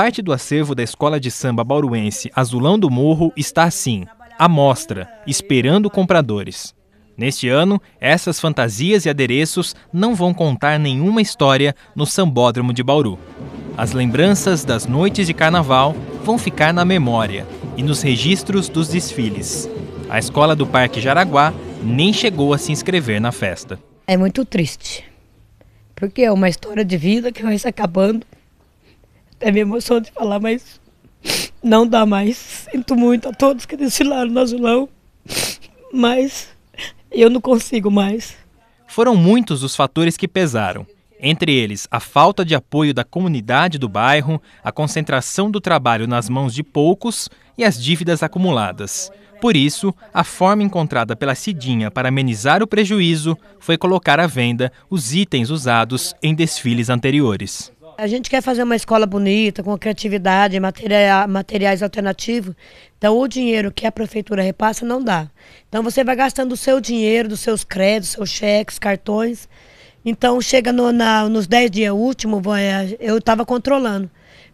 parte do acervo da Escola de Samba Bauruense Azulão do Morro está assim, à mostra, esperando compradores. Neste ano, essas fantasias e adereços não vão contar nenhuma história no Sambódromo de Bauru. As lembranças das noites de carnaval vão ficar na memória e nos registros dos desfiles. A escola do Parque Jaraguá nem chegou a se inscrever na festa. É muito triste, porque é uma história de vida que vai se acabando até me emociono de falar, mas não dá mais. Sinto muito a todos que desfilaram no azulão, mas eu não consigo mais. Foram muitos os fatores que pesaram. Entre eles, a falta de apoio da comunidade do bairro, a concentração do trabalho nas mãos de poucos e as dívidas acumuladas. Por isso, a forma encontrada pela Cidinha para amenizar o prejuízo foi colocar à venda os itens usados em desfiles anteriores. A gente quer fazer uma escola bonita, com criatividade, materiais alternativos. Então, o dinheiro que a prefeitura repassa não dá. Então, você vai gastando o seu dinheiro, dos seus créditos, seus cheques, cartões. Então, chega no, na, nos 10 dias últimos, é, eu estava controlando.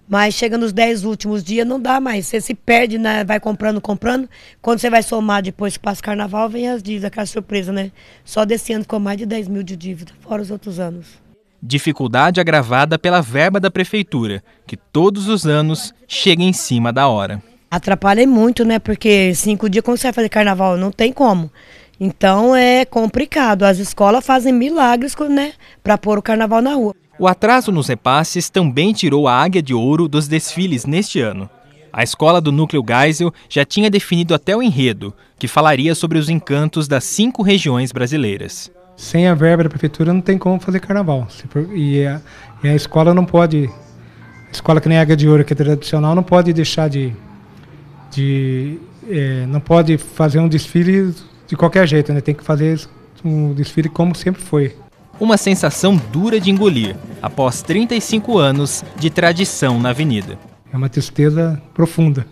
Mas chega nos 10 últimos dias, não dá mais. Você se perde, né? vai comprando, comprando. Quando você vai somar depois que passa o carnaval, vem as dívidas, aquela surpresa, né? Só desse ano ficou mais de 10 mil de dívida, fora os outros anos. Dificuldade agravada pela verba da prefeitura, que todos os anos chega em cima da hora. Atrapalha muito, né? Porque cinco dias, como você vai fazer carnaval? Não tem como. Então é complicado. As escolas fazem milagres né, para pôr o carnaval na rua. O atraso nos repasses também tirou a águia de ouro dos desfiles neste ano. A escola do Núcleo Geisel já tinha definido até o enredo, que falaria sobre os encantos das cinco regiões brasileiras sem a verba da prefeitura não tem como fazer carnaval. E a, e a escola não pode, a escola que nem a Águia de Ouro, que é tradicional, não pode deixar de. de é, não pode fazer um desfile de qualquer jeito, né? tem que fazer um desfile como sempre foi. Uma sensação dura de engolir, após 35 anos de tradição na avenida. É uma tristeza profunda.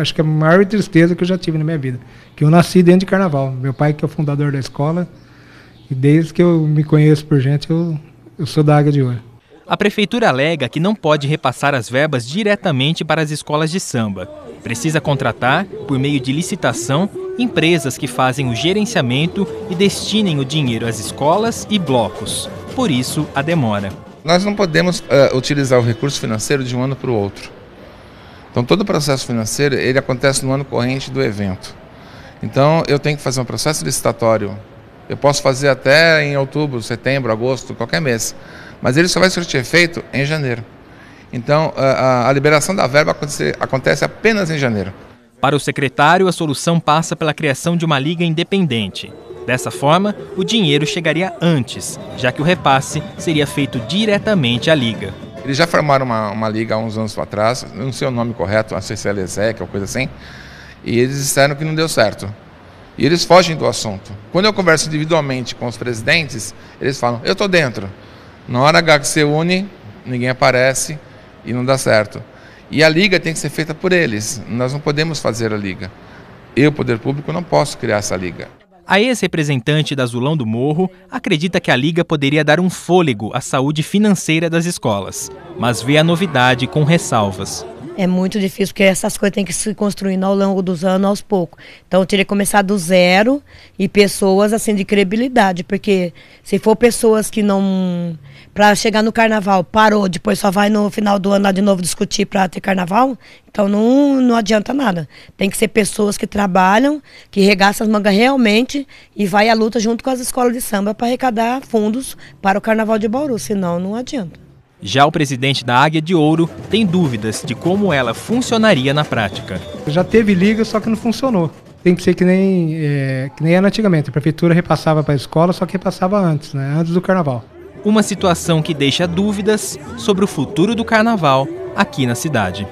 Acho que é a maior tristeza que eu já tive na minha vida. Que eu nasci dentro de carnaval. Meu pai, que é o fundador da escola, e desde que eu me conheço por gente, eu, eu sou da água de ouro. A prefeitura alega que não pode repassar as verbas diretamente para as escolas de samba. Precisa contratar, por meio de licitação, empresas que fazem o gerenciamento e destinem o dinheiro às escolas e blocos. Por isso, a demora. Nós não podemos uh, utilizar o recurso financeiro de um ano para o outro. Então, todo o processo financeiro ele acontece no ano corrente do evento. Então, eu tenho que fazer um processo licitatório eu posso fazer até em outubro, setembro, agosto, qualquer mês. Mas ele só vai surtir efeito em janeiro. Então, a, a liberação da verba acontece, acontece apenas em janeiro. Para o secretário, a solução passa pela criação de uma liga independente. Dessa forma, o dinheiro chegaria antes, já que o repasse seria feito diretamente à liga. Eles já formaram uma, uma liga há uns anos atrás, não sei o nome correto, a CCLSEC é ou coisa assim, e eles disseram que não deu certo. E eles fogem do assunto. Quando eu converso individualmente com os presidentes, eles falam: eu estou dentro. Na hora H que se une, ninguém aparece e não dá certo. E a liga tem que ser feita por eles. Nós não podemos fazer a liga. Eu, poder público, não posso criar essa liga. A ex-representante da Zulão do Morro acredita que a liga poderia dar um fôlego à saúde financeira das escolas, mas vê a novidade com ressalvas. É muito difícil, porque essas coisas têm que se construindo ao longo dos anos, aos poucos. Então, eu teria que começar do zero e pessoas, assim, de credibilidade. Porque se for pessoas que não... Para chegar no carnaval, parou, depois só vai no final do ano lá de novo discutir para ter carnaval, então não, não adianta nada. Tem que ser pessoas que trabalham, que regaçam as mangas realmente e vai à luta junto com as escolas de samba para arrecadar fundos para o carnaval de Bauru, senão não adianta. Já o presidente da Águia de Ouro tem dúvidas de como ela funcionaria na prática. Já teve liga, só que não funcionou. Tem que ser que nem, é, que nem era antigamente. A prefeitura repassava para a escola, só que repassava antes, né? antes do carnaval. Uma situação que deixa dúvidas sobre o futuro do carnaval aqui na cidade.